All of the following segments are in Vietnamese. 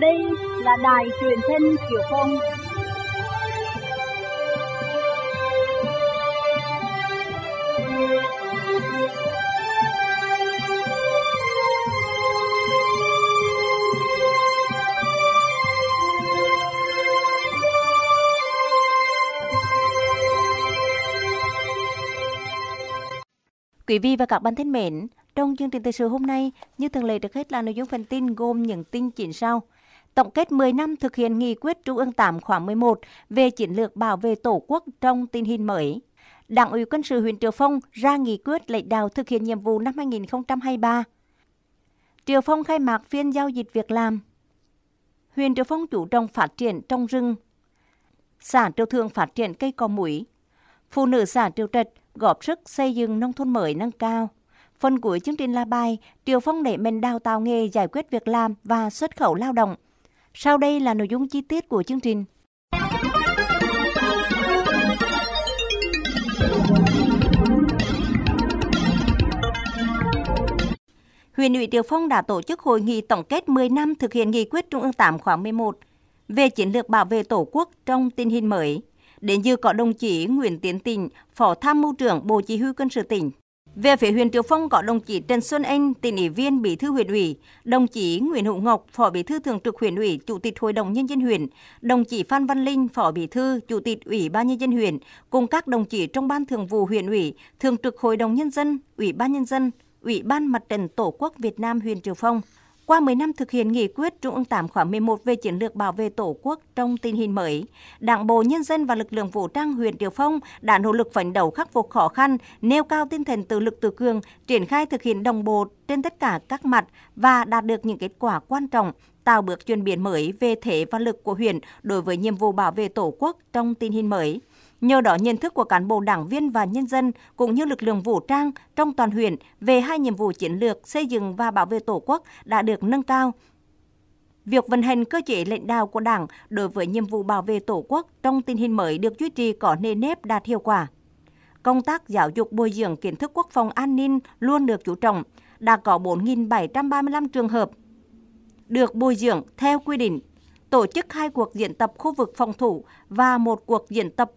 Đây là đài truyền thanh Kiều Phong. Quý vị và các bạn thân mến, trong chương trình thời sự hôm nay, như thường lệ được hết là nội dung phần tin gồm những tin chính sau – tổng kết 10 năm thực hiện nghị quyết Trung ương 8 khóa 11 về chiến lược bảo vệ Tổ quốc trong tình hình mới. Đảng ủy quân sự huyện triều Phong ra nghị quyết lãnh đạo thực hiện nhiệm vụ năm 2023. triều Phong khai mạc phiên giao dịch việc làm. Huyện triều Phong chủ trọng phát triển trong rừng. Xã Triệu Thường phát triển cây cỏ mũi. Phụ nữ xã Triệu Trạch góp sức xây dựng nông thôn mới nâng cao. Phần cuối chương trình là bài triều Phong để mình đào tạo nghề giải quyết việc làm và xuất khẩu lao động – sau đây là nội dung chi tiết của chương trình. huyện ủy Tiều Phong đã tổ chức hội nghị tổng kết 10 năm thực hiện nghị quyết Trung ương 8 khóa 11 về chiến lược bảo vệ Tổ quốc trong tình hình mới. Đến dự có đồng chí Nguyễn Tiến Tình, Phó Tham mưu trưởng Bộ Chỉ huy Quân sự tỉnh, về phía huyện Triệu Phong có đồng chí Trần Xuân Anh, tỉnh ủy viên Bí thư huyện ủy, đồng chí Nguyễn Hữu Ngọc, Phó Bí thư Thường trực huyện ủy, Chủ tịch Hội đồng nhân dân huyện, đồng chí Phan Văn Linh, Phó Bí thư, Chủ tịch Ủy ban nhân dân huyện cùng các đồng chí trong ban thường vụ huyện ủy, Thường trực Hội đồng nhân dân, Ủy ban nhân dân, Ủy ban Mặt trận Tổ quốc Việt Nam huyện Triệu Phong. Qua 10 năm thực hiện nghị quyết Trung ương 8 khóa 11 về chiến lược bảo vệ Tổ quốc trong tình hình mới, Đảng bộ nhân dân và lực lượng vũ trang huyện Điều Phong đã nỗ lực phấn đấu khắc phục khó khăn, nêu cao tinh thần tự lực tự cường, triển khai thực hiện đồng bộ trên tất cả các mặt và đạt được những kết quả quan trọng tạo bước chuyển biến mới về thể và lực của huyện đối với nhiệm vụ bảo vệ Tổ quốc trong tình hình mới. Nhờ đó nhận thức của cán bộ đảng viên và nhân dân cũng như lực lượng vũ trang trong toàn huyện về hai nhiệm vụ chiến lược xây dựng và bảo vệ Tổ quốc đã được nâng cao. Việc vận hành cơ chế lãnh đạo của Đảng đối với nhiệm vụ bảo vệ Tổ quốc trong tình hình mới được duy trì có nề nếp đạt hiệu quả. Công tác giáo dục bồi dưỡng kiến thức quốc phòng an ninh luôn được chú trọng, đã có 4.735 trường hợp được bồi dưỡng theo quy định tổ chức hai cuộc diễn tập khu vực phòng thủ và một cuộc diễn tập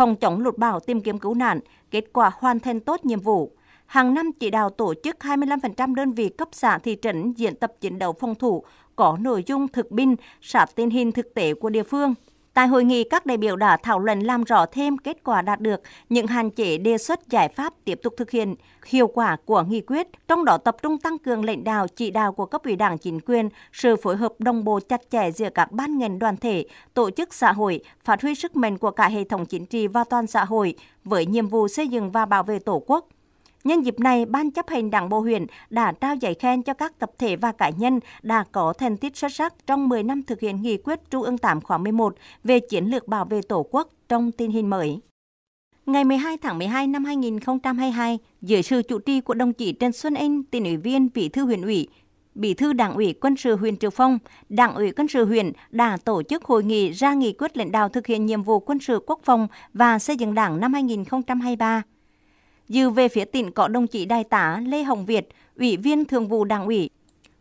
phòng chống lụt bão tìm kiếm cứu nạn, kết quả hoàn thành tốt nhiệm vụ. Hàng năm chỉ đạo tổ chức 25% đơn vị cấp xã thị trấn diễn tập chiến đấu phòng thủ có nội dung thực binh sát tình hình thực tế của địa phương. Tại hội nghị, các đại biểu đã thảo luận làm rõ thêm kết quả đạt được, những hạn chế đề xuất giải pháp tiếp tục thực hiện hiệu quả của nghị quyết, trong đó tập trung tăng cường lãnh đạo chỉ đạo của cấp ủy đảng chính quyền, sự phối hợp đồng bộ chặt chẽ giữa các ban ngành đoàn thể, tổ chức xã hội, phát huy sức mạnh của cả hệ thống chính trị và toàn xã hội với nhiệm vụ xây dựng và bảo vệ Tổ quốc, Nhân dịp này, Ban chấp hành Đảng Bộ huyện đã trao giải khen cho các tập thể và cá nhân đã có thành tích xuất sắc trong 10 năm thực hiện nghị quyết Trung ương 8 khóa 11 về chiến lược bảo vệ Tổ quốc trong tình hình mới. Ngày 12 tháng 12 năm 2022, dưới sự chủ trì của đồng chí Trần Xuân Anh, tỉnh ủy viên Bí thư huyện ủy, Bí thư Đảng ủy Quân sự huyện Triệu Phong, Đảng ủy Quân sự huyện đã tổ chức hội nghị ra nghị quyết lãnh đạo thực hiện nhiệm vụ quân sự quốc phòng và xây dựng Đảng năm 2023. Dự về phía tỉnh có đồng chí Đại tá Lê Hồng Việt, Ủy viên Thường vụ Đảng ủy,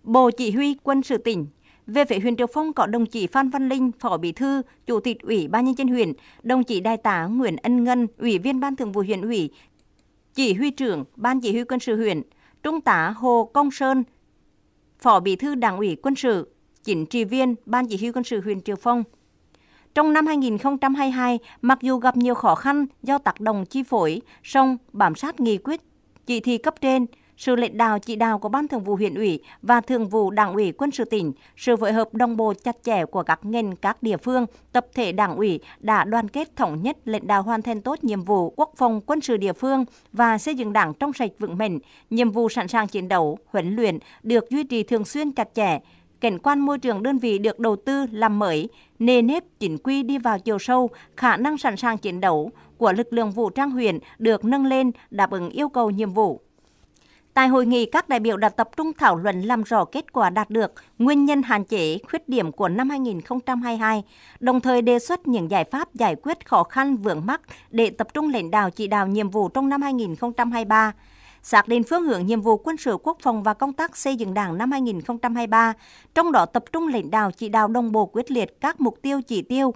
Bộ Chỉ huy Quân sự tỉnh. Về phía huyện Triệu Phong có đồng chí Phan Văn Linh, Phó Bí thư, Chủ tịch Ủy ban nhân dân huyện, đồng chí Đại tá Nguyễn Ân Ngân, Ủy viên Ban Thường vụ huyện ủy, Chỉ huy trưởng Ban Chỉ huy Quân sự huyện, Trung tá Hồ Công Sơn, Phó Bí thư Đảng ủy Quân sự, chính trị viên Ban Chỉ huy Quân sự huyện Triệu Phong. Trong năm 2022, mặc dù gặp nhiều khó khăn do tác động chi phối, song bám sát nghị quyết, chỉ thị cấp trên, sự lãnh đạo chỉ đạo của Ban Thường vụ huyện ủy và Thường vụ Đảng ủy Quân sự tỉnh, sự phối hợp đồng bộ chặt chẽ của các ngành các địa phương, tập thể Đảng ủy đã đoàn kết thống nhất lãnh đạo hoàn thành tốt nhiệm vụ quốc phòng quân sự địa phương và xây dựng Đảng trong sạch vững mạnh, nhiệm vụ sẵn sàng chiến đấu, huấn luyện được duy trì thường xuyên chặt chẽ, cảnh quan môi trường đơn vị được đầu tư làm mới, nề nếp chính quy đi vào chiều sâu, khả năng sẵn sàng chiến đấu của lực lượng vũ trang huyện được nâng lên đáp ứng yêu cầu nhiệm vụ. Tại hội nghị, các đại biểu đã tập trung thảo luận làm rõ kết quả đạt được, nguyên nhân hạn chế, khuyết điểm của năm 2022, đồng thời đề xuất những giải pháp giải quyết khó khăn vướng mắc để tập trung lãnh đạo chỉ đạo nhiệm vụ trong năm 2023 xác định phương hướng nhiệm vụ quân sự quốc phòng và công tác xây dựng Đảng năm 2023, trong đó tập trung lãnh đạo chỉ đạo đồng bộ quyết liệt các mục tiêu chỉ tiêu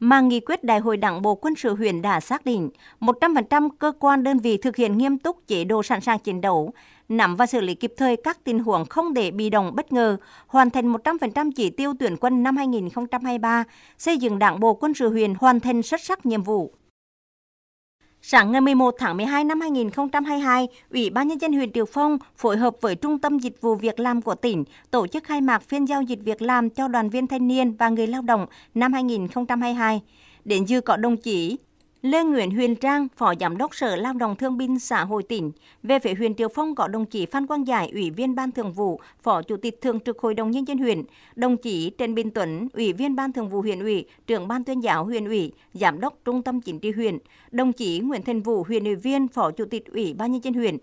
mà nghị quyết Đại hội Đảng bộ quân sự huyện đã xác định, 100% cơ quan đơn vị thực hiện nghiêm túc chế độ sẵn sàng chiến đấu, nắm và xử lý kịp thời các tình huống không để bị động bất ngờ, hoàn thành 100% chỉ tiêu tuyển quân năm 2023, xây dựng Đảng bộ quân sự huyện hoàn thành xuất sắc nhiệm vụ. Sáng ngày 11 tháng 12 năm 2022, Ủy ban Nhân dân huyện Triệu Phong phối hợp với Trung tâm Dịch vụ Việc làm của tỉnh tổ chức khai mạc phiên giao dịch việc làm cho đoàn viên thanh niên và người lao động năm 2022. Đến dư có đồng chí Lê Nguyễn Huyền Trang, Phó Giám đốc Sở Lao động Thương binh xã hội tỉnh. Về phía huyện Triều Phong có đồng chí Phan Quang Giải, Ủy viên Ban Thường vụ, Phó Chủ tịch Thường trực Hội đồng Nhân dân huyện, đồng chí Trần Bình Tuấn, Ủy viên Ban Thường vụ huyện ủy, trưởng Ban tuyên giáo huyện ủy, Giám đốc Trung tâm Chính trị huyện, đồng chí Nguyễn Thành Vũ, huyện ủy viên, Phó Chủ tịch Ủy ban Nhân dân huyện.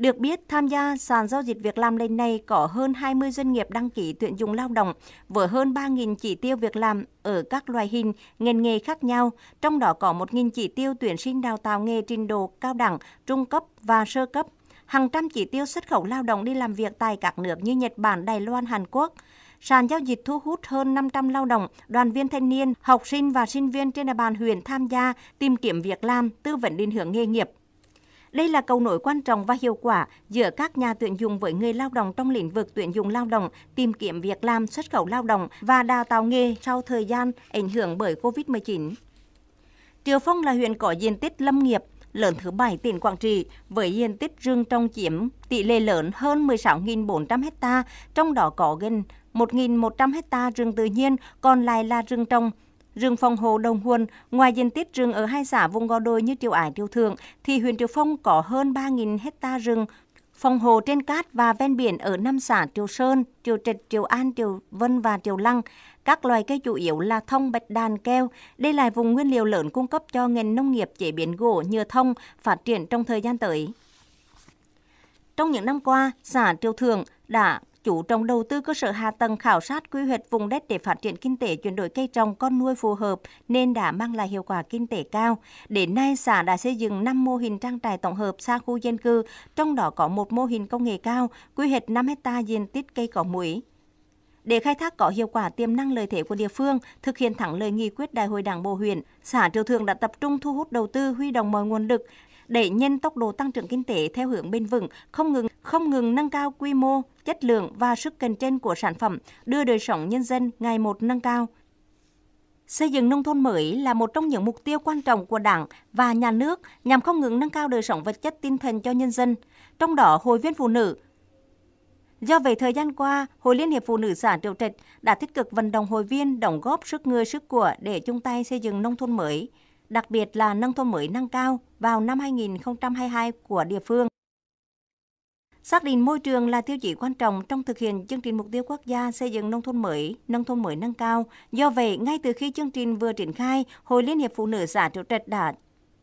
Được biết, tham gia sàn giao dịch việc làm lần này có hơn 20 doanh nghiệp đăng ký tuyển dụng lao động với hơn 3.000 chỉ tiêu việc làm ở các loại hình, ngành nghề khác nhau, trong đó có 1.000 chỉ tiêu tuyển sinh đào tạo nghề trình độ cao đẳng, trung cấp và sơ cấp, hàng trăm chỉ tiêu xuất khẩu lao động đi làm việc tại các nước như Nhật Bản, Đài Loan, Hàn Quốc. Sàn giao dịch thu hút hơn 500 lao động, đoàn viên thanh niên, học sinh và sinh viên trên địa bàn huyện tham gia tìm kiếm việc làm, tư vấn định hướng nghề nghiệp. Đây là cầu nối quan trọng và hiệu quả giữa các nhà tuyển dụng với người lao động trong lĩnh vực tuyển dụng lao động, tìm kiếm việc làm, xuất khẩu lao động và đào tạo nghề sau thời gian ảnh hưởng bởi COVID-19. Triều Phong là huyện có diện tích lâm nghiệp lớn thứ bảy tỉnh Quảng Trị với diện tích rừng trồng chiếm tỷ lệ lớn hơn 16.400 ha, trong đó có gần 1.100 ha rừng tự nhiên, còn lại là rừng trồng. Rừng phòng hộ Đồng Huân, ngoài diện tích rừng ở hai xã vùng gò đồi như Triệu Ải, Triệu Thượng, thì huyện Triệu Phong có hơn 3.000 hecta rừng phòng hồ trên cát và ven biển ở năm xã Triều Sơn, Triều Trịch, Triều An, Triều Vân và Triều Lăng. Các loài cây chủ yếu là thông, bạch đàn, keo. Đây là vùng nguyên liệu lớn cung cấp cho ngành nông nghiệp chế biến gỗ, nhựa thông phát triển trong thời gian tới. Trong những năm qua, xã Triều Thượng đã chủ trọng đầu tư cơ sở hạ tầng khảo sát quy hoạch vùng đất để phát triển kinh tế chuyển đổi cây trồng con nuôi phù hợp nên đã mang lại hiệu quả kinh tế cao. Đến nay, xã đã xây dựng 5 mô hình trang trại tổng hợp xa khu dân cư, trong đó có một mô hình công nghệ cao, quy hoạch 5 hecta diện tích cây có muối. Để khai thác có hiệu quả tiềm năng lợi thế của địa phương, thực hiện thẳng lời nghị quyết Đại hội Đảng bộ huyện, xã Triều thượng đã tập trung thu hút đầu tư, huy động mọi nguồn lực, để nhân tốc độ tăng trưởng kinh tế theo hướng bền vững, không ngừng không ngừng nâng cao quy mô, chất lượng và sức cạnh tranh của sản phẩm, đưa đời sống nhân dân ngày một nâng cao. Xây dựng nông thôn mới là một trong những mục tiêu quan trọng của Đảng và nhà nước nhằm không ngừng nâng cao đời sống vật chất tinh thần cho nhân dân, trong đó hội viên phụ nữ. Do vậy, thời gian qua, Hội Liên hiệp Phụ nữ xã Triệu Trạch đã tích cực vận động hội viên đóng góp sức người sức của để chung tay xây dựng nông thôn mới, đặc biệt là nông thôn mới nâng cao vào năm 2022 của địa phương Xác định môi trường là tiêu chí quan trọng trong thực hiện chương trình mục tiêu quốc gia xây dựng nông thôn mới, nông thôn mới nâng cao. Do vậy, ngay từ khi chương trình vừa triển khai, Hội Liên hiệp Phụ nữ xã Triệu Trạch đã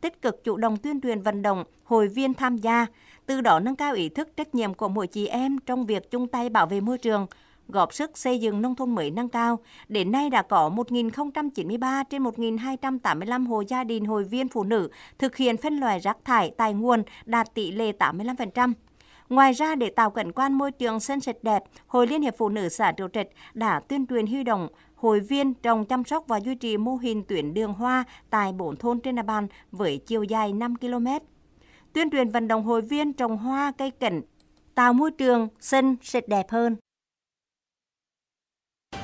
tích cực chủ động tuyên truyền vận động hội viên tham gia, từ đó nâng cao ý thức trách nhiệm của mỗi chị em trong việc chung tay bảo vệ môi trường, góp sức xây dựng nông thôn mới nâng cao. Đến nay đã có 1.093 trên 1.285 hộ gia đình hội viên phụ nữ thực hiện phân loại rác thải tài nguồn đạt tỷ lệ 85%. Ngoài ra, để tạo cảnh quan môi trường xanh sạch đẹp, Hội Liên hiệp Phụ nữ xã Triệu Trạch đã tuyên truyền huy động hội viên trồng chăm sóc và duy trì mô hình tuyến đường hoa tại bốn thôn trên địa bàn với chiều dài 5 km. Tuyên truyền vận động hội viên trồng hoa cây cảnh, tạo môi trường xanh sạch đẹp hơn.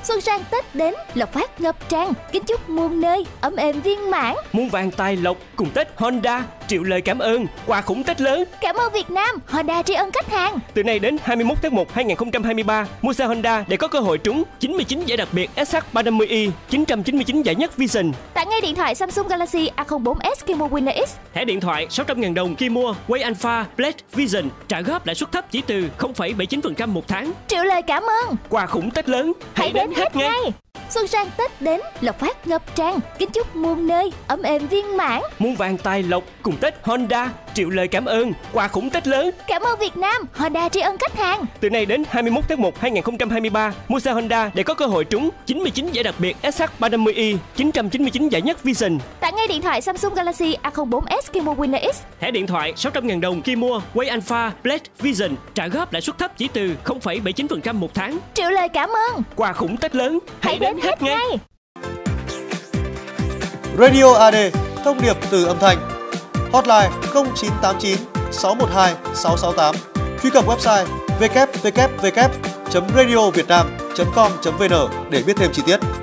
Xuân sang Tết đến, Lộc Phát ngập tràn, kính chúc muôn nơi ấm êm viên mãn. Muôn vàng tài lộc cùng Tết Honda triệu lời cảm ơn, quà khủng Tết lớn. Cảm ơn Việt Nam, Honda tri ân khách hàng. Từ nay đến 21 tháng 1 2023, mua xe Honda để có cơ hội trúng 99 giải đặc biệt SH350i, 999 giải nhất Vision. Tặng ngay điện thoại Samsung Galaxy A04s khi mua Winner X. Thẻ điện thoại 600.000 đồng khi mua Way Alpha Blade Vision trả góp lãi suất thấp chỉ từ 0,79% một tháng. Triệu lời cảm ơn. Quà khủng Tết lớn, hãy, hãy đến, đến hết ngay. ngay. Xuân sang Tết đến, lộc phát ngập tràn. Kính chúc muôn nơi ấm êm viên mãn. Muôn vàng tài lộc cùng Tết Honda triệu lời cảm ơn, quà khủng Tết lớn. Cảm ơn Việt Nam, Honda tri ân khách hàng. Từ nay đến 21 tháng 1 2023, mua xe Honda để có cơ hội trúng 99 giải đặc biệt SH350i, 999 giải nhất Vision. Tặng ngay điện thoại Samsung Galaxy A04s khi mua Winner X. Thẻ điện thoại 600.000 đồng khi mua Quay Alpha Blade Vision trả góp lãi suất thấp chỉ từ 0,79% một tháng. Triệu lời cảm ơn. Quà khủng Tết lớn, hãy, hãy đến, đến hết ngay. ngay. Radio AD, thông điệp từ âm thanh hotline 0989 612 668. Truy cập website www.radiovietnam.com.vn để biết thêm chi tiết.